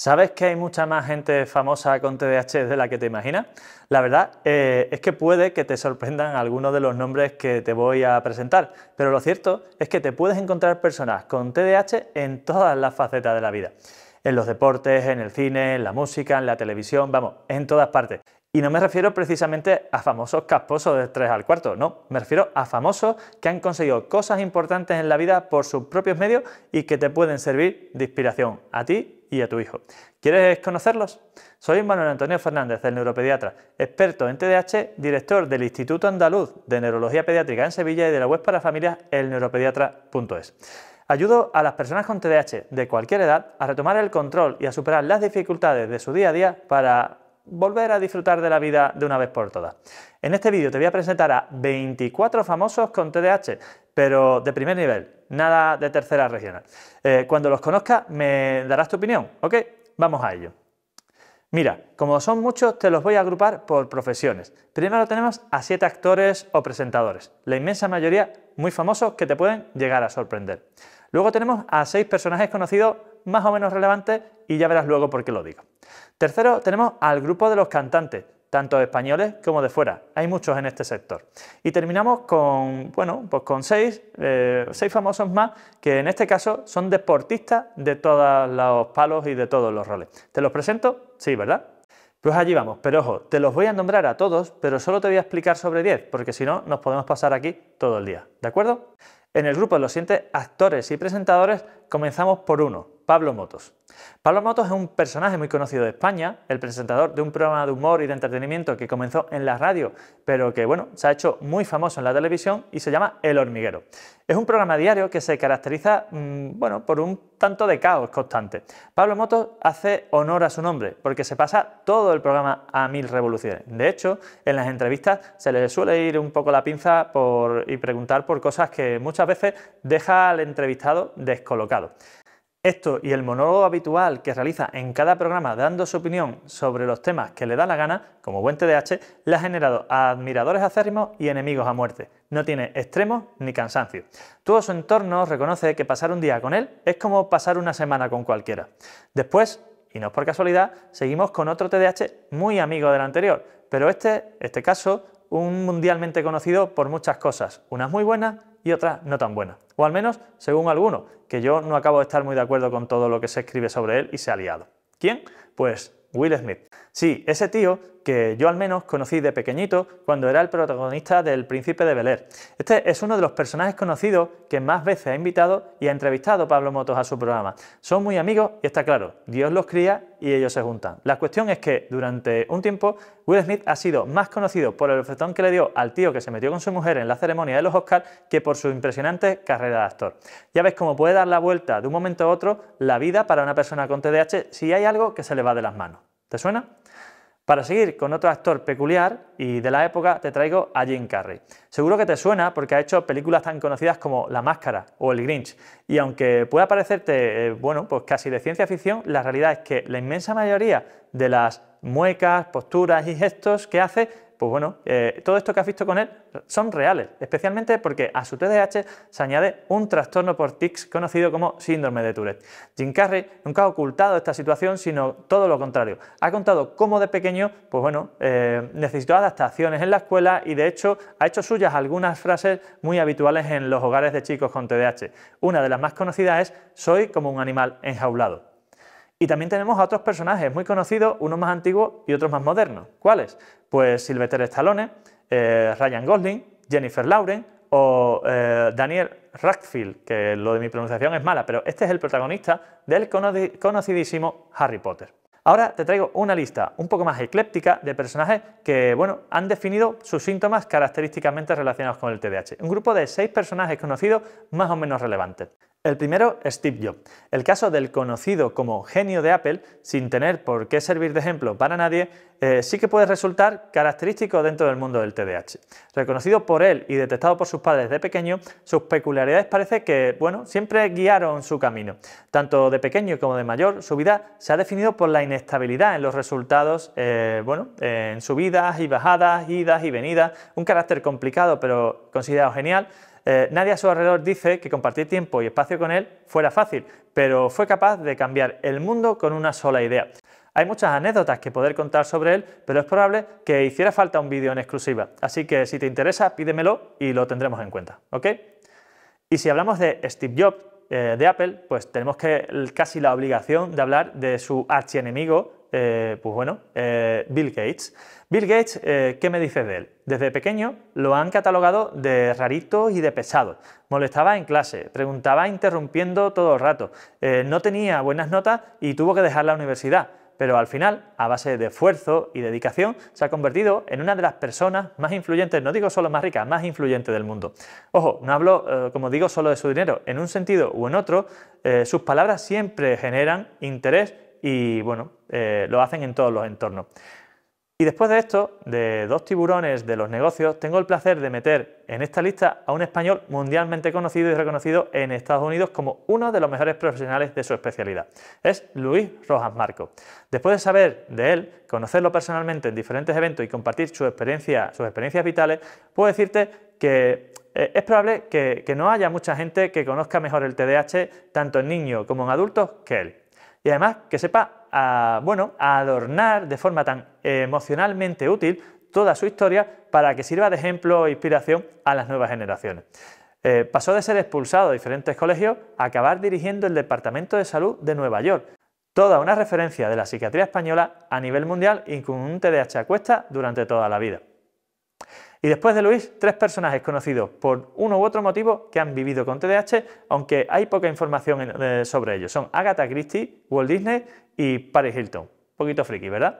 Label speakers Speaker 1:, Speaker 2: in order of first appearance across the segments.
Speaker 1: ¿Sabes que hay mucha más gente famosa con TDAH de la que te imaginas? La verdad eh, es que puede que te sorprendan algunos de los nombres que te voy a presentar, pero lo cierto es que te puedes encontrar personas con TDAH en todas las facetas de la vida. En los deportes, en el cine, en la música, en la televisión, vamos, en todas partes. Y no me refiero precisamente a famosos casposos de tres al cuarto, no, me refiero a famosos que han conseguido cosas importantes en la vida por sus propios medios y que te pueden servir de inspiración a ti y a tu hijo. ¿Quieres conocerlos? Soy Manuel Antonio Fernández, el neuropediatra, experto en TDAH, director del Instituto Andaluz de Neurología Pediátrica en Sevilla y de la web para familias elneuropediatra.es. Ayudo a las personas con TDAH de cualquier edad a retomar el control y a superar las dificultades de su día a día para volver a disfrutar de la vida de una vez por todas. En este vídeo te voy a presentar a 24 famosos con tdh pero de primer nivel, nada de tercera regional. Eh, cuando los conozcas me darás tu opinión, ¿ok? Vamos a ello. Mira, como son muchos, te los voy a agrupar por profesiones. Primero tenemos a siete actores o presentadores, la inmensa mayoría muy famosos que te pueden llegar a sorprender. Luego tenemos a seis personajes conocidos más o menos relevantes y ya verás luego por qué lo digo. Tercero, tenemos al grupo de los cantantes, tanto españoles como de fuera. Hay muchos en este sector. Y terminamos con, bueno, pues con eh, seis, famosos más que en este caso son deportistas de todos los palos y de todos los roles. ¿Te los presento? Sí, ¿verdad? Pues allí vamos, pero ojo, te los voy a nombrar a todos, pero solo te voy a explicar sobre 10, porque si no nos podemos pasar aquí todo el día, ¿de acuerdo? En el grupo de los siguientes actores y presentadores comenzamos por uno, Pablo Motos. Pablo Motos es un personaje muy conocido de España, el presentador de un programa de humor y de entretenimiento que comenzó en la radio, pero que bueno, se ha hecho muy famoso en la televisión y se llama El Hormiguero. Es un programa diario que se caracteriza mm, bueno, por un tanto de caos constante. Pablo Motos hace honor a su nombre porque se pasa todo el programa a mil revoluciones. De hecho, en las entrevistas se le suele ir un poco la pinza y preguntar por cosas que muchas veces deja al entrevistado descolocado. Esto y el monólogo habitual que realiza en cada programa dando su opinión sobre los temas que le da la gana, como buen TDH, le ha generado a admiradores acérrimos y enemigos a muerte. No tiene extremos ni cansancio. Todo su entorno reconoce que pasar un día con él es como pasar una semana con cualquiera. Después, y no por casualidad, seguimos con otro TDH muy amigo del anterior, pero este, este caso, un mundialmente conocido por muchas cosas, unas muy buenas y otras no tan buenas. O al menos, según algunos, que yo no acabo de estar muy de acuerdo con todo lo que se escribe sobre él y se ha liado. ¿Quién? Pues Will Smith. Sí, ese tío que yo al menos conocí de pequeñito cuando era el protagonista del Príncipe de Bel Air. Este es uno de los personajes conocidos que más veces ha invitado y ha entrevistado Pablo Motos a su programa. Son muy amigos y está claro, Dios los cría y ellos se juntan. La cuestión es que durante un tiempo Will Smith ha sido más conocido por el ofertón que le dio al tío que se metió con su mujer en la ceremonia de los Oscars que por su impresionante carrera de actor. Ya ves cómo puede dar la vuelta de un momento a otro la vida para una persona con TDAH si hay algo que se le va de las manos. ¿Te suena? Para seguir con otro actor peculiar y de la época, te traigo a Jim Carrey. Seguro que te suena porque ha hecho películas tan conocidas como La Máscara o El Grinch. Y aunque pueda parecerte, eh, bueno, pues casi de ciencia ficción, la realidad es que la inmensa mayoría de las muecas, posturas y gestos que hace pues bueno, eh, todo esto que has visto con él son reales, especialmente porque a su TDAH se añade un trastorno por tics conocido como síndrome de Tourette. Jim Carrey nunca ha ocultado esta situación, sino todo lo contrario. Ha contado cómo de pequeño, pues bueno, eh, necesitó adaptaciones en la escuela y de hecho ha hecho suyas algunas frases muy habituales en los hogares de chicos con TDAH. Una de las más conocidas es soy como un animal enjaulado. Y también tenemos a otros personajes muy conocidos, unos más antiguos y otros más modernos. ¿Cuáles? Pues Sylvester Stallone, eh, Ryan Gosling, Jennifer Lauren o eh, Daniel Radcliffe, que lo de mi pronunciación es mala, pero este es el protagonista del conocidísimo Harry Potter. Ahora te traigo una lista un poco más ecléptica de personajes que han definido sus síntomas característicamente relacionados con el TDAH. Un grupo de seis personajes conocidos más o menos relevantes. El primero, Steve Jobs. El caso del conocido como genio de Apple, sin tener por qué servir de ejemplo para nadie, eh, sí que puede resultar característico dentro del mundo del TDAH. Reconocido por él y detectado por sus padres de pequeño, sus peculiaridades parece que, bueno, siempre guiaron su camino. Tanto de pequeño como de mayor, su vida se ha definido por la inestabilidad en los resultados, eh, en subidas y bajadas, idas y venidas, un carácter complicado pero considerado genial, eh, nadie a su alrededor dice que compartir tiempo y espacio con él fuera fácil, pero fue capaz de cambiar el mundo con una sola idea. Hay muchas anécdotas que poder contar sobre él, pero es probable que hiciera falta un vídeo en exclusiva, así que si te interesa pídemelo y lo tendremos en cuenta, Y si hablamos de Steve Jobs, eh, de Apple, pues tenemos que casi la obligación de hablar de su archienemigo, eh, pues bueno, eh, Bill Gates. Bill Gates, eh, ¿qué me dices de él? Desde pequeño lo han catalogado de rarito y de pesado. Molestaba en clase, preguntaba interrumpiendo todo el rato, no tenía buenas notas y tuvo que dejar la universidad pero al final, a base de esfuerzo y dedicación, se ha convertido en una de las personas más influyentes, no digo solo más ricas, más influyentes del mundo. Ojo, no hablo, como digo, solo de su dinero, en un sentido u en otro, sus palabras siempre generan interés y, bueno, eh, lo hacen en todos los entornos. Y después de esto, de dos tiburones de los negocios, tengo el placer de meter en esta lista a un español mundialmente conocido y reconocido en Estados Unidos como uno de los mejores profesionales de su especialidad. Es Luis Rojas Marco. Después de saber de él, conocerlo personalmente en diferentes eventos y compartir su experiencia, sus experiencias vitales, puedo decirte que eh, es probable que, que no haya mucha gente que conozca mejor el TDAH, tanto en niños como en adultos, que él. Y además que sepa a, bueno, adornar de forma tan emocionalmente útil toda su historia para que sirva de ejemplo e inspiración a las nuevas generaciones. Eh, pasó de ser expulsado de diferentes colegios a acabar dirigiendo el Departamento de Salud de Nueva York. Toda una referencia de la psiquiatría española a nivel mundial y con un TDAH a cuesta durante toda la vida. Y después de Luis, tres personajes conocidos por uno u otro motivo que han vivido con TDAH, aunque hay poca información eh, sobre ellos. Son Agatha Christie, Walt Disney y Paris Hilton. Un poquito friki, ¿verdad?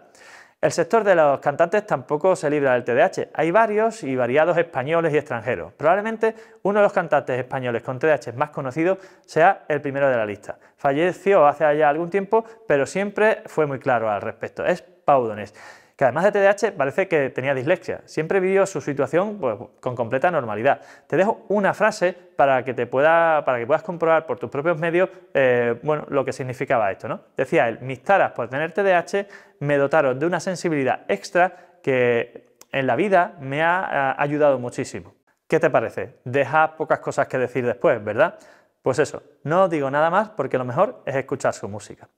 Speaker 1: El sector de los cantantes tampoco se libra del TDAH. Hay varios y variados españoles y extranjeros. Probablemente uno de los cantantes españoles con TDAH más conocido sea el primero de la lista. Falleció hace ya algún tiempo, pero siempre fue muy claro al respecto. Es Paudones que además de TDAH parece que tenía dislexia. Siempre vivió su situación pues, con completa normalidad. Te dejo una frase para que, te pueda, para que puedas comprobar por tus propios medios eh, bueno, lo que significaba esto. ¿no? Decía él, mis taras por tener TDAH me dotaron de una sensibilidad extra que en la vida me ha ayudado muchísimo. ¿Qué te parece? Deja pocas cosas que decir después, ¿verdad? Pues eso, no digo nada más porque lo mejor es escuchar su música.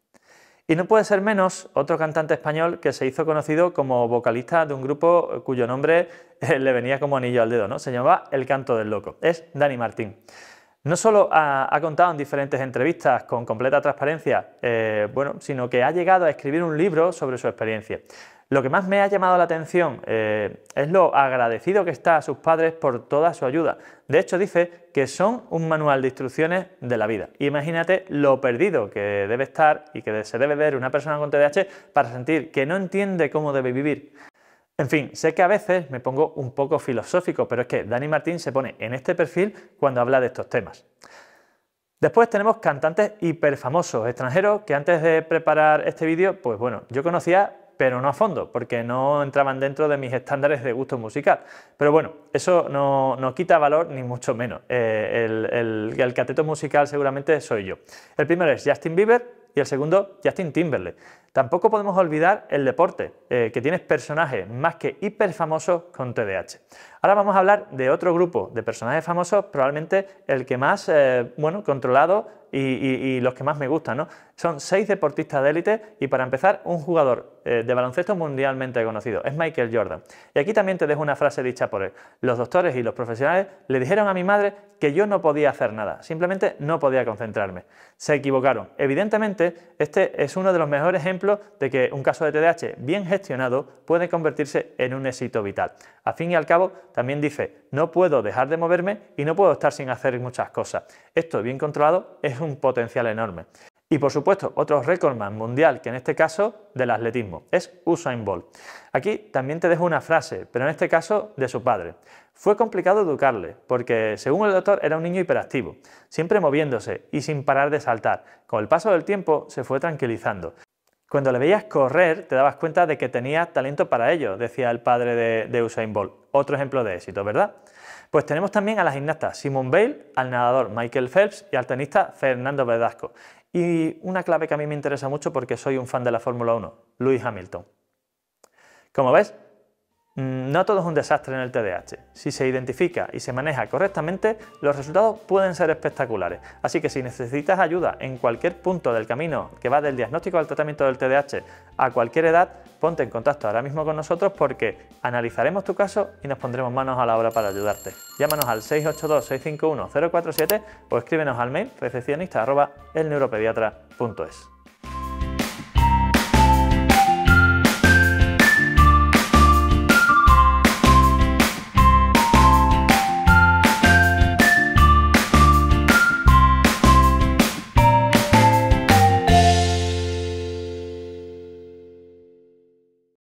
Speaker 1: Y no puede ser menos otro cantante español que se hizo conocido como vocalista de un grupo cuyo nombre eh, le venía como anillo al dedo, ¿no? Se llamaba El Canto del Loco. Es Dani Martín no solo ha, contado en diferentes entrevistas con completa transparencia, eh, sino que ha llegado a escribir un libro sobre su experiencia. Lo que más me ha llamado la atención eh, es lo agradecido que está a sus padres por toda su ayuda. De hecho, dice que son un manual de instrucciones de la vida. Imagínate lo perdido que debe estar y que se debe ver una persona con TDAH para sentir que no entiende cómo debe vivir. En fin, sé que a veces me pongo un poco filosófico, pero es que Dani Martín se pone en este perfil cuando habla de estos temas. Después tenemos cantantes hiperfamosos extranjeros que antes de preparar este vídeo, pues bueno, yo conocía pero no a fondo, porque no entraban dentro de mis estándares de gusto musical. Pero bueno, eso no, no quita valor ni mucho menos. Eh, el, el, el cateto musical seguramente soy yo. El primero es Justin Bieber, y el segundo Justin Timberlake. Tampoco podemos olvidar el deporte, eh, que tiene personajes más que hiper con TDAH. Ahora vamos a hablar de otro grupo de personajes famosos, probablemente el que más eh, bueno, controlado y, los que más me gustan. Son seis deportistas de élite y para empezar, un jugador eh, de baloncesto mundialmente conocido, es Michael Jordan. Y aquí también te dejo una frase dicha por él. Los doctores y los profesionales le dijeron a mi madre que yo no podía hacer nada, simplemente no podía concentrarme. Se equivocaron. Evidentemente, este es uno de los mejores ejemplos de que un caso de TDAH bien gestionado puede convertirse en un éxito vital. A fin y al cabo, también dice, no puedo dejar de moverme y no puedo estar sin hacer muchas cosas. Esto bien controlado es un potencial enorme. Y por supuesto, otro récord más mundial, que en este caso del atletismo, es Usain Bolt. Aquí también te dejo una frase, pero en este caso de su padre. Fue complicado educarle, porque según el doctor era un niño hiperactivo, siempre moviéndose y sin parar de saltar. Con el paso del tiempo se fue tranquilizando. Cuando le veías correr, te dabas cuenta de que tenía talento para ello, decía el padre de, Usain Bolt. Otro ejemplo de éxito, ¿verdad? Pues tenemos también a la gimnasta Simone Bale, al nadador Michael Phelps y al tenista Fernando Verdasco. Y una clave que a mí me interesa mucho porque soy un fan de la Fórmula 1, Lewis Hamilton. Como ves, Mm, no todo es un desastre en el TDAH. Si se identifica y se maneja correctamente, los resultados pueden ser espectaculares. Así que si necesitas ayuda en cualquier punto del camino que va del diagnóstico al tratamiento del TDAH a cualquier edad, ponte en contacto ahora mismo con nosotros porque analizaremos tu caso y nos pondremos manos a la obra para ayudarte. Llámanos al 682-651-047 o escríbenos al mail recepcionista.elneuropediatra.es.